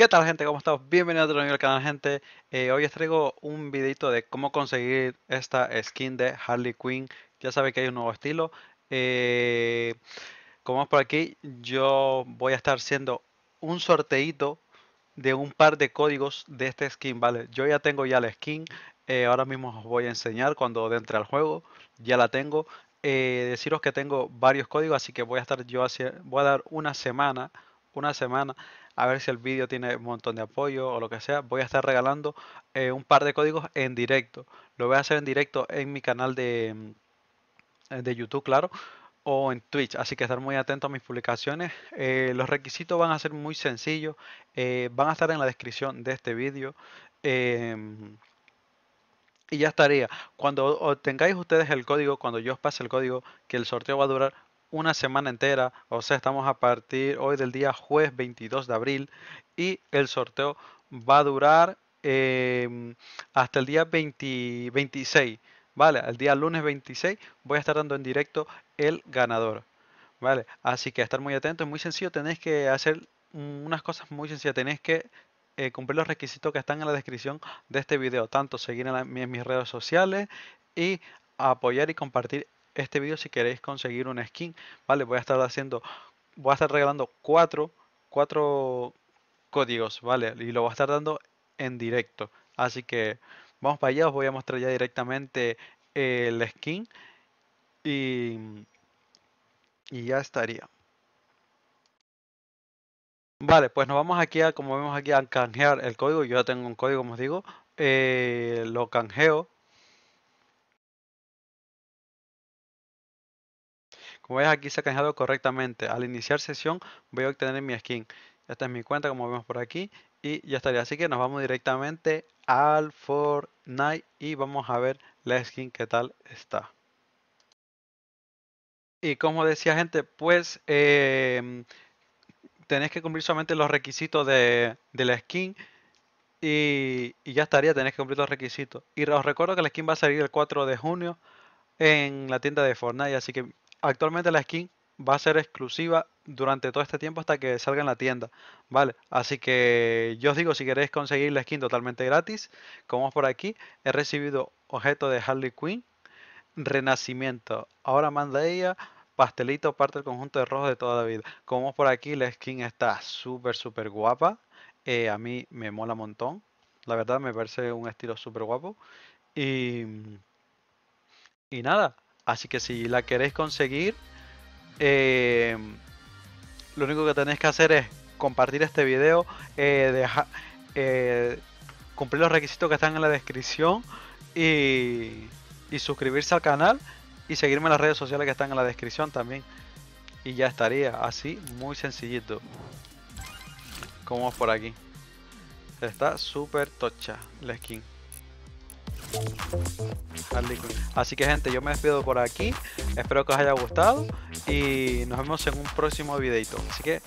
¿Qué tal gente? ¿Cómo estamos? Bienvenidos a otro nivel canal gente. Eh, hoy os traigo un videito de cómo conseguir esta skin de Harley Quinn. Ya sabéis que hay un nuevo estilo. Eh, como es por aquí, yo voy a estar haciendo un sorteito de un par de códigos de este skin, ¿vale? Yo ya tengo ya la skin. Eh, ahora mismo os voy a enseñar cuando entre al juego. Ya la tengo. deciros que tengo varios códigos, así que voy a estar yo voy a dar una semana, una semana a ver si el vídeo tiene un montón de apoyo o lo que sea, voy a estar regalando eh, un par de códigos en directo. Lo voy a hacer en directo en mi canal de, mm, eh, de YouTube, claro, o en Twitch, así que estar muy atento a mis publicaciones. Eh, los requisitos van a ser muy sencillos, van a estar en la descripción de este vídeo. Em, y ya estaría. Cuando tengáis ustedes el código, cuando yo os pase el código, que el sorteo va a durar una semana entera, o sea, estamos a partir hoy del día jueves 22 de abril y el sorteo va a durar em, hasta el día 26, ¿vale? El día lunes 26 voy a estar dando en directo el ganador, ¿vale? Así que estar muy atento es muy sencillo, tenéis que hacer unas cosas muy sencillas, tenéis que eh, cumplir los requisitos que están en la descripción de este video, tanto seguir en, en mis redes sociales y apoyar y compartir este video si queréis conseguir un skin, ¿vale? Voy a estar haciendo, voy a estar regalando cuatro, cuatro códigos, ¿vale? Y lo voy a estar dando en directo. Así que vamos para allá, os voy a mostrar ya directamente el skin y, ya estaría. Vale, pues nos vamos aquí a, como vemos aquí, a canjear el código. Yo ya tengo un código, como os digo. Eh, lo canjeo Como veis aquí se ha canjeado correctamente. Al iniciar sesión voy a obtener mi skin. Esta es mi cuenta como vemos por aquí y ya estaría. Así que nos vamos directamente al Fortnite y vamos a ver la skin qué tal está. Y como decía gente, pues em, tenéis que cumplir solamente los requisitos de, la skin. Y, ya estaría, tenéis que cumplir los requisitos. Y os recuerdo que la skin va a salir el 4 de junio en la tienda de Fortnite, así que actualmente la skin va a ser exclusiva durante todo este tiempo hasta que salga en la tienda, ¿vale? Así que yo os digo, si queréis conseguir la skin totalmente gratis, como por aquí, he recibido objeto de Harley Quinn, Renacimiento, ahora manda ella, pastelito, parte del conjunto de rojos de toda la vida. Como por aquí, la skin está súper, súper guapa, eh, a mí me mola un montón, la verdad me parece un estilo súper guapo y... Y nada, Así que si la queréis conseguir, eh, lo único que tenéis que hacer es compartir este video, eh, eh, cumplir los requisitos que están en la descripción y, suscribirse al canal y seguirme en las redes sociales que están en la descripción también. Y ya estaría, así muy sencillito. Como por aquí. Está súper tocha la skin. Así que gente, yo me despido por aquí. Espero que os haya gustado y nos vemos en un próximo videito. Así que,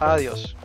adiós.